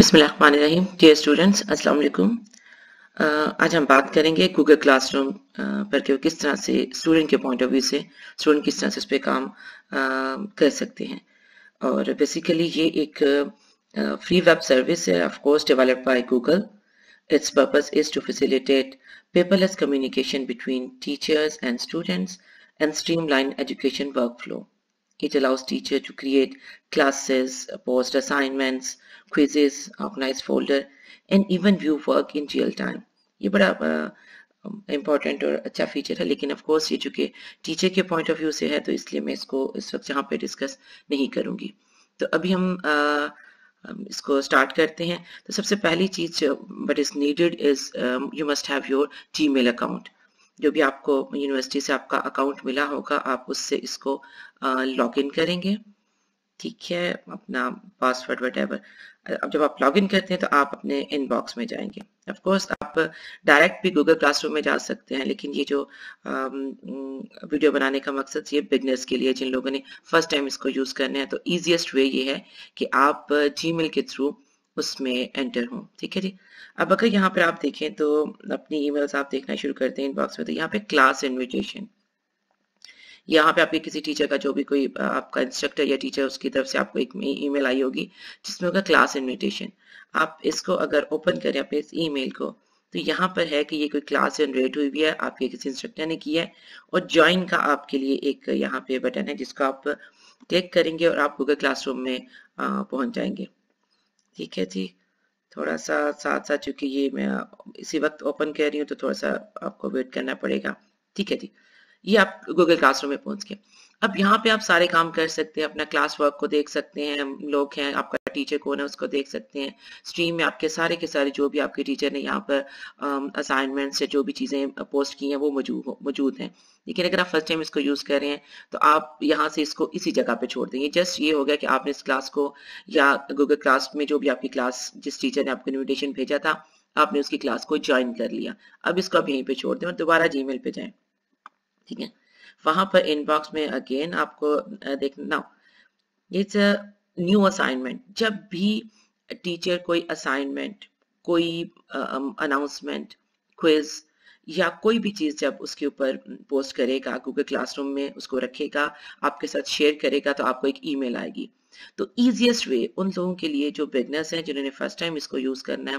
बिस्मिल्लाहिर्रहमानिर्रहीम dear students अस्सलाम वालेकुम आज हम बात करेंगे गूगल क्लासरूम पर कि किस तरह से स्टूडेंट के पॉइंट ऑफ व्यू से स्टूडेंट किस तरह से उस पर काम uh, कर सकते हैं और बेसिकली ये एक फ्री वेब सर्विस है of course developed by Google its purpose is to facilitate paperless communication between teachers and students and streamline education work flow It allows teacher to create classes, post assignments, quizzes, organize folder, and even view work in real time. ye ये बड़ा important और अच्छा feature है लेकिन of course ये चूँकि teacher के point of view से है तो इसलिए मैं इसको इस वक्त यहाँ पे डिस्कस नहीं करूँगी तो अभी हम इसको स्टार्ट करते हैं तो सबसे पहली चीज but is needed is you must have your G account जो भी आपको यूनिवर्सिटी से आपका अकाउंट मिला होगा आप उससे इसको लॉगिन करेंगे ठीक है अपना पासवर्ड वट अब जब आप लॉगिन करते हैं तो आप अपने इनबॉक्स में जाएंगे ऑफ कोर्स आप डायरेक्ट भी गूगल क्लासरूम में जा सकते हैं लेकिन ये जो वीडियो बनाने का मकसद ये बिगनर्स के लिए जिन लोगों ने फर्स्ट टाइम इसको यूज़ करना है तो ईजिएस्ट वे ये है कि आप जी के थ्रू उसमें एंटर हो ठीक है जी अब अगर यहाँ पर आप देखें तो अपनी ई आप देखना शुरू करते हैं इनबॉक्स में तो यहाँ पे क्लास इन्विटेशन यहाँ पे आपके किसी टीचर का जो भी कोई आपका इंस्ट्रक्टर या टीचर उसकी तरफ से आपको एक ईमेल e-, आई होगी जिसमें होगा क्लास इन्विटेशन आप इसको अगर ओपन करें अपने इस ईमेल को तो यहाँ पर है कि ये कोई क्लास जनरेट हुई हुई है आपके किसी इंस्ट्रक्टर ने किया है और ज्वाइन का आपके लिए एक यहाँ पे बटन है जिसको आप क्लिक करेंगे और आप गूगल क्लासरूम में पहुंच जाएंगे ठीक है जी थोड़ा सा साथ साथ चूंकि ये मैं इसी वक्त ओपन कर रही हूँ तो थोड़ा सा आपको वेट करना पड़ेगा ठीक है जी ये आप गूगल क्लासरूम में पहुंच गए अब यहाँ पे आप सारे काम कर सकते हैं अपना क्लास वर्क को देख सकते हैं लोग हैं आपका टीचर कौन है उसको देख सकते हैं स्ट्रीम में आपके सारे के सारे जो भी आपके टीचर ने यहाँ पर असाइनमेंट्स या जो भी चीज़ें पोस्ट की हैं वो मौजूद हैं लेकिन अगर आप फर्स्ट टाइम इसको यूज़ कर रहे हैं तो आप यहाँ से इसको इसी जगह पे छोड़ देंगे जस्ट ये हो गया कि आपने इस क्लास को या गूगल क्लास में जो भी आपकी क्लास जिस टीचर ने आपको इन्विटेशन भेजा था आपने उसकी क्लास को ज्वाइन कर लिया अब इसको आप यहीं पर छोड़ दें और दोबारा जी पे जाए ठीक है वहां पर इनबॉक्स में अगेन आपको देखना इट्स अ न्यू असाइनमेंट जब भी टीचर कोई असाइनमेंट कोई अनाउंसमेंट क्विज या कोई भी चीज़ जब उसके ऊपर पोस्ट करेगा गूगल क्लासरूम में उसको रखेगा आपके साथ शेयर करेगा तो आपको एक ईमेल आएगी तो ईजिएस्ट वे उन लोगों के लिए जो बिगनर्स हैं जिन्होंने फर्स्ट टाइम इसको यूज़ करना है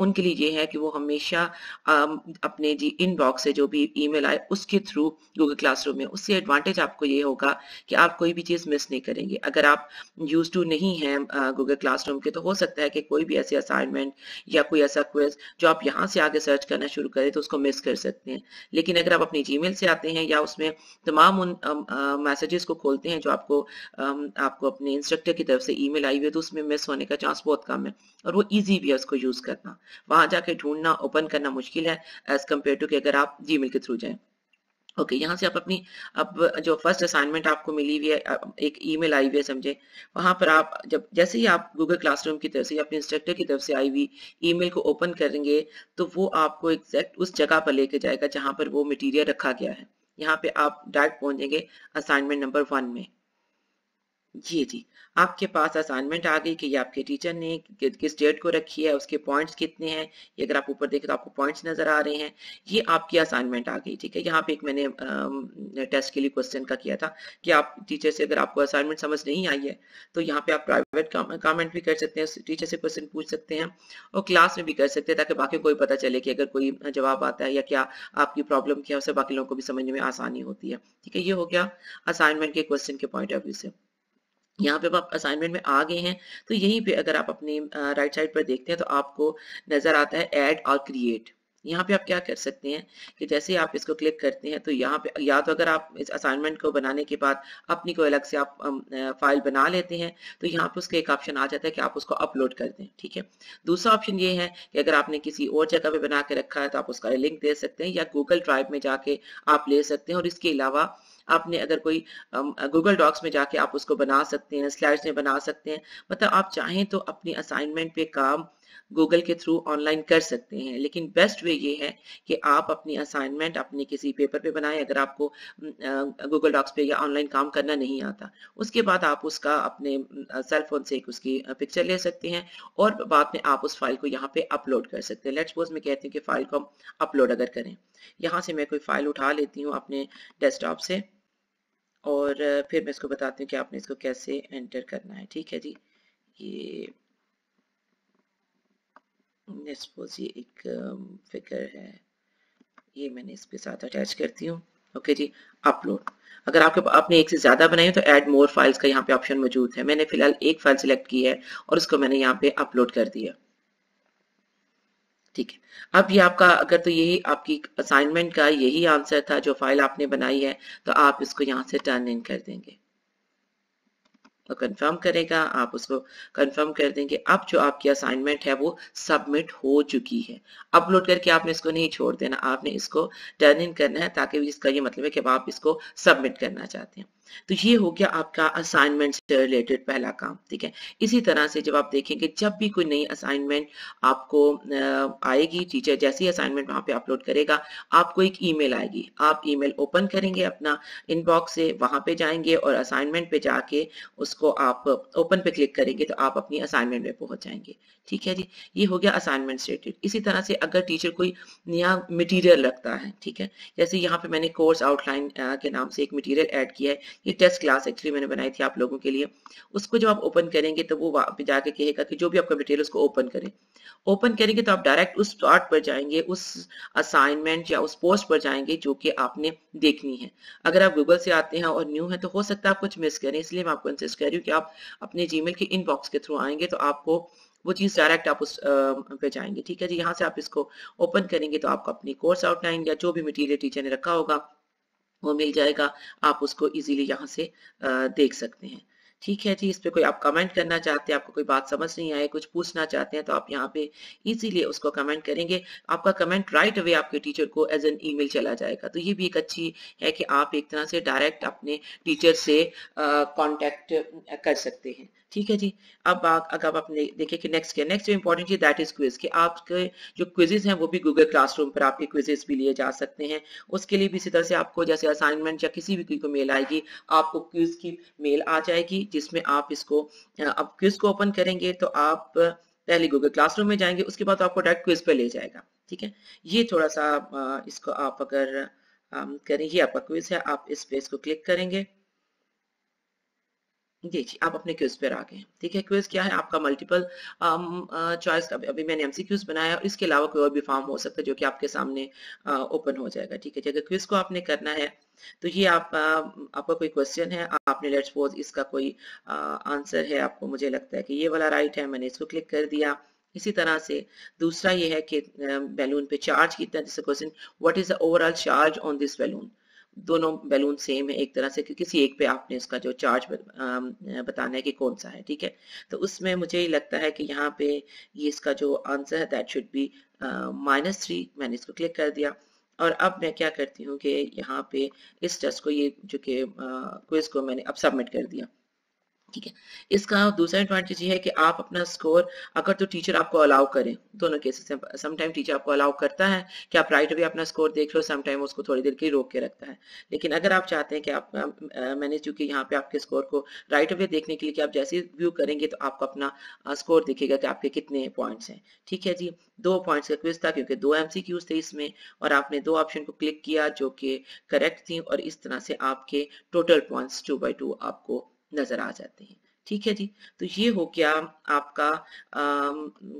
उनके लिए ये है कि वो हमेशा अपने जी इनबॉक्स से जो भी ईमेल आए उसके थ्रू गूगल क्लासरूम में उससे एडवांटेज आपको ये होगा कि आप कोई भी चीज़ मिस नहीं करेंगे अगर आप यूज टू नहीं है गूगल क्लासरूम के तो हो सकता है कि कोई भी ऐसे असाइनमेंट या कोई ऐसा क्वेज जो आप यहाँ से आगे सर्च करना शुरू करें तो उसको मिस कर सकते हैं लेकिन अगर आप अपनी जी से आते हैं या उसमें तमाम उन मैसेजेस को खोलते हैं जो आपको आपको अपने इंस्ट्रक्टर की तरफ से ईमेल आई हुई है तो उसमें मिस होने का चांस बहुत कम है और वो इजी भी है उसको यूज करना वहां जाके ढूंढना ओपन करना मुश्किल है एज कम्पेयर टू कि अगर आप जी के थ्रू जाए ओके okay, यहाँ से आप अपनी अब जो फर्स्ट असाइनमेंट आपको मिली हुई है एक ईमेल आई हुई है समझे वहां पर आप जब जैसे ही आप गूगल क्लासरूम की तरफ से या अपने इंस्ट्रक्टर की तरफ से आई हुई ईमेल को ओपन करेंगे तो वो आपको एग्जैक्ट उस जगह पर लेके जाएगा जहां पर वो मटेरियल रखा गया है यहाँ पे आप डायरेक्ट पहुंचेंगे असाइनमेंट नंबर वन में जी जी आपके पास असाइनमेंट आ गई कि ये आपके टीचर ने किस डेट को रखी है उसके पॉइंट्स कितने हैं ये अगर आप ऊपर देखें तो आपको पॉइंट्स नज़र आ रहे हैं ये आपकी असाइनमेंट आ गई ठीक है यहाँ पे एक मैंने आ, टेस्ट के लिए क्वेश्चन का किया था कि आप टीचर से अगर आपको असाइनमेंट समझ नहीं आई है तो यहाँ पे आप प्राइवेट कमेंट भी कर सकते हैं टीचर से क्वेश्चन पूछ सकते हैं और क्लास में भी कर सकते हैं ताकि बाकी कोई पता चले कि अगर कोई जवाब आता है या क्या आपकी प्रॉब्लम क्या है उससे बाकी लोगों को भी समझने में आसानी होती है ठीक है ये हो गया असाइनमेंट के क्वेश्चन के पॉइंट ऑफ व्यू से यहाँ पे आप असाइनमेंट में आ गए हैं तो यहीं पे अगर आप अपने राइट साइड पर देखते हैं तो आपको नजर आता है ऐड और क्रिएट यहाँ पे आप क्या कर सकते हैं कि जैसे आप इसको क्लिक करते हैं तो यहाँ पे या तो अगर आप इस असाइनमेंट को बनाने के बाद अपनी कोई अलग से आप फाइल बना लेते हैं तो यहाँ पे उसका एक ऑप्शन आ जाता है कि आप उसको अपलोड कर दें ठीक है दूसरा ऑप्शन ये है कि अगर आपने किसी और जगह पे बना के रखा है तो आप उसका लिंक दे सकते हैं या गूगल ड्राइव में जाके आप ले सकते हैं और इसके अलावा आपने अगर कोई गूगल डॉक्स में जाके आप उसको बना सकते हैं स्लाइड्स में बना सकते हैं मतलब आप चाहें तो अपनी असाइनमेंट पे काम गूगल के थ्रू ऑनलाइन कर सकते हैं लेकिन बेस्ट वे ये है कि आप अपनी असाइनमेंट अपने किसी पेपर पे बनाएं अगर आपको गूगल डॉक्स पे या ऑनलाइन काम करना नहीं आता उसके बाद आप उसका अपने सेलफोन से एक उसकी पिक्चर ले सकते हैं और बाद में आप उस फाइल को यहाँ पे अपलोड कर सकते हैं लेट्स सपोज मैं कहती हूँ कि फाइल को हम अपलोड अगर करें यहाँ से मैं कोई फाइल उठा लेती हूँ अपने डेस्कटॉप से और फिर मैं इसको बताती हूँ कि आपने इसको कैसे एंटर करना है ठीक है जी ये सपोज ये एक फिगर um, है ये मैंने इसके साथ अटैच करती हूँ ओके जी अपलोड अगर आपके आपने एक से ज़्यादा बनाई तो ऐड मोर फाइल्स का यहाँ पे ऑप्शन मौजूद है मैंने फिलहाल एक फाइल सिलेक्ट की है और उसको मैंने यहाँ पे अपलोड कर दिया ठीक है अब ये आपका अगर तो यही आपकी असाइनमेंट का यही आंसर था जो फाइल आपने बनाई है तो आप इसको यहाँ से टर्न इन कर देंगे कंफर्म करेगा आप उसको कंफर्म कर देंगे अब जो आपकी असाइनमेंट है वो सबमिट हो चुकी है अपलोड करके आपने इसको नहीं छोड़ देना आपने इसको टर्न इन करना है ताकि इसका ये मतलब है कि आप इसको सबमिट करना चाहते हैं तो ये हो गया आपका असाइनमेंट से रिलेटेड पहला काम ठीक है इसी तरह से जब आप देखेंगे जब भी कोई नई असाइनमेंट आपको आएगी टीचर जैसी असाइनमेंट वहां पे अपलोड करेगा आपको एक ईमेल आएगी आप ईमेल ओपन करेंगे अपना इनबॉक्स से वहां पे जाएंगे और असाइनमेंट पे जाके उसको आप ओपन पे क्लिक करेंगे तो आप अपनी असाइनमेंट में पहुंच जाएंगे ठीक है जी ये हो गया असाइनमेंट रिलेटेड इसी तरह से अगर टीचर कोई नया मटीरियल रखता है ठीक है जैसे यहाँ पे मैंने कोर्स आउटलाइन के नाम से एक मटीरियल एड किया है ये टेस्ट क्लास एक्चुअली मैंने बनाई थी आप लोगों के लिए उसको जब आप ओपन करेंगे तो वो पे जाके कहेगा कि जो भी आपका मटेरियल उसको ओपन करें ओपन करेंगे तो आप डायरेक्ट उस पार्ट पर जाएंगे उस असाइनमेंट या उस पोस्ट पर जाएंगे जो कि आपने देखनी है अगर आप गूगल से आते हैं और न्यू है तो हो सकता है आप कुछ मिस करें इसलिए मैं आपको इंसिस्ट कर रही हूँ कि आप अपने जी के इनबॉक्स के थ्रू आएंगे तो आपको वो चीज़ डायरेक्ट आप उस पे जाएंगे ठीक है जी यहाँ से आप इसको ओपन करेंगे तो आपको अपनी कोर्स आउटलाइन या जो भी मटेरियल टीचर ने रखा होगा वो मिल जाएगा आप उसको इजीली यहाँ से देख सकते हैं ठीक है जी इस पे कोई आप कमेंट करना चाहते हैं आपको कोई बात समझ नहीं आए कुछ पूछना चाहते हैं तो आप यहाँ पे इजीली उसको कमेंट करेंगे आपका कमेंट राइट अवे आपके टीचर को एज एन ईमेल चला जाएगा तो ये भी एक अच्छी है कि आप एक तरह से डायरेक्ट अपने टीचर से कांटेक्ट कर सकते हैं ठीक है जी अब अगर आप देखिए कि नेक्स्ट क्या नेक्स्ट जो इंपॉर्टेंट चीज दैट इज क्विज कि आपके जो क्विजेज हैं वो भी गूगल क्लासरूम पर आपके क्विजेज भी लिए जा सकते हैं उसके लिए भी इसी तरह से आपको जैसे असाइनमेंट या किसी भी को मेल आएगी आपको क्विज की मेल आ जाएगी जिसमें आप इसको अब क्विज को ओपन करेंगे तो आप पहले गूगल क्लासरूम में जाएंगे उसके बाद आपको डायरेक्ट क्विज पर ले जाएगा ठीक है ये थोड़ा सा इसको आप अगर करें ये आपका क्विज है आप इस पे इसको क्लिक करेंगे देखिए आप अपने क्यूज पर आ गए ठीक है क्यूज क्या है आपका मल्टीपल um, uh, चॉइस अभी, मैंने एमसी क्यूज बनाया और इसके अलावा कोई और भी फॉर्म हो सकता है जो कि आपके सामने ओपन uh, हो जाएगा ठीक है अगर क्विज को आपने करना है तो ये आप आ, uh, आपका कोई क्वेश्चन है आपने लेट सपोज इसका कोई आ, आंसर है आपको मुझे लगता है कि ये वाला राइट है मैंने इसको क्लिक कर दिया इसी तरह से दूसरा ये है कि बैलून पे चार्ज कितना जैसे question what is the overall charge on this balloon दोनों बैलून सेम है एक तरह से क्योंकि किसी एक पे आपने उसका जो चार्ज बताना है कि कौन सा है ठीक है तो उसमें मुझे लगता है कि यहाँ पे ये इसका जो आंसर है that should be minus three मैंने इसको क्लिक कर दिया और अब मैं क्या करती हूँ कि यहाँ पे इस टेस्ट को ये जो कि क्विज को मैंने अब सबमिट कर दिया ठीक है इसका दूसरा एडवांटेज ये है कि आप अपना स्कोर अगर तो टीचर आपको अलाउ करें दोनों केसेस में समटाइम टीचर आपको अलाउ करता है कि आप राइट अवे अपना स्कोर देख लो समटाइम उसको थोड़ी देर के लिए रोक के रखता है लेकिन अगर आप चाहते हैं कि आप मैंने चूंकि यहाँ पे आपके स्कोर को राइट अवे देखने के लिए कि आप जैसे व्यू करेंगे तो आपको अपना स्कोर दिखेगा कि आपके कितने पॉइंट्स हैं ठीक है जी दो पॉइंट्स का क्विज था क्योंकि दो एमसीक्यूज थे इसमें और आपने दो ऑप्शन को क्लिक किया जो कि करेक्ट थी और इस तरह से आपके total points two by two आपको नजर आ जाते हैं ठीक है जी तो ये हो गया आपका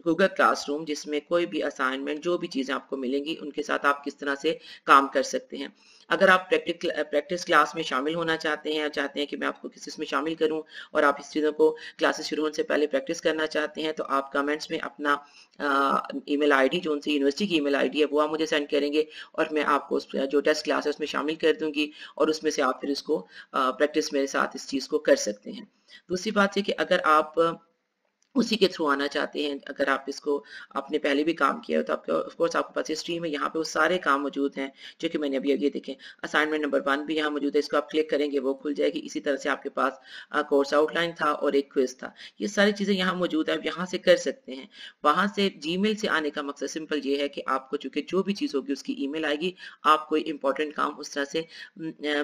गूगल क्लासरूम जिसमें कोई भी असाइनमेंट जो भी चीज़ें आपको मिलेंगी उनके साथ आप किस तरह से काम कर सकते हैं अगर आप प्रैक्टिकल प्रैक्टिस क्लास में शामिल होना चाहते हैं चाहते हैं कि मैं आपको किस इसमें शामिल करूं और आप इस चीज़ों को क्लासेस शुरू होने से पहले प्रैक्टिस करना चाहते हैं तो आप कमेंट्स में अपना ईमेल आईडी जो उनसे यूनिवर्सिटी की ईमेल आईडी है वो आप मुझे सेंड करेंगे और मैं आपको उस जो टेस्ट क्लास है उसमें शामिल कर दूंगी और उसमें से आप फिर इसको प्रैक्टिस मेरे साथ इस चीज़ को कर सकते हैं दूसरी बात यह कि अगर आप उसी के थ्रू आना चाहते हैं अगर आप इसको आपने पहले भी काम किया हो तो आपके कोर्स आपके पास ये स्ट्रीम है यहाँ पे वो सारे काम मौजूद हैं जो कि मैंने अभी अभी देखे असाइनमेंट नंबर वन भी यहाँ मौजूद है इसको आप क्लिक करेंगे वो खुल जाएगी इसी तरह से आपके पास कोर्स आउटलाइन था और एक क्विज था ये सारी चीज़ें यहाँ मौजूद है आप यहाँ से कर सकते हैं वहां से जी से आने का मकसद सिंपल ये है कि आपको चूंकि जो भी चीज़ होगी उसकी ई आएगी आप कोई इंपॉर्टेंट काम उस तरह से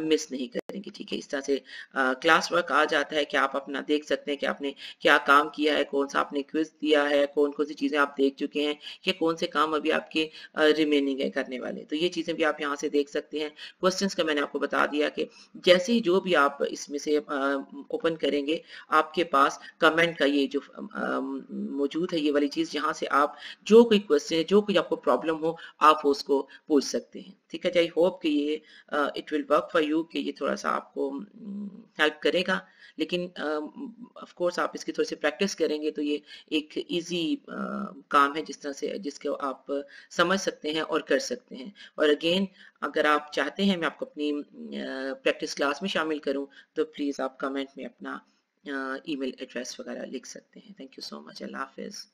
मिस नहीं करेंगे ठीक है इस तरह से क्लास वर्क आ जाता है कि आप अपना देख सकते हैं कि आपने क्या काम किया है कौन सा आपने क्विज दिया है कौन कौन सी चीज़ें आप देख चुके हैं या कौन से काम अभी आपके रिमेनिंग है करने वाले तो ये चीज़ें भी आप यहाँ से देख सकते हैं क्वेश्चन का मैंने आपको बता दिया कि जैसे ही जो भी आप इसमें से ओपन करेंगे आपके पास कमेंट का ये जो मौजूद है ये वाली चीज़ जहाँ से आप जो कोई क्वेश्चन जो कोई आपको प्रॉब्लम हो आप उसको पूछ सकते हैं ठीक है जी आई होप कि ये it will work for you कि ये थोड़ा सा आपको हेल्प करेगा लेकिन ऑफ कोर्स आप इसकी थोड़ी सी प्रैक्टिस करेंगे तो ये एक इजी काम है जिस तरह से जिसको आप समझ सकते हैं और कर सकते हैं और अगेन अगर आप चाहते हैं मैं आपको अपनी प्रैक्टिस क्लास में शामिल करूँ तो प्लीज़ आप कमेंट में अपना ईमेल एड्रेस वगैरह लिख सकते हैं थैंक यू सो मच अल्लाह हाफिज़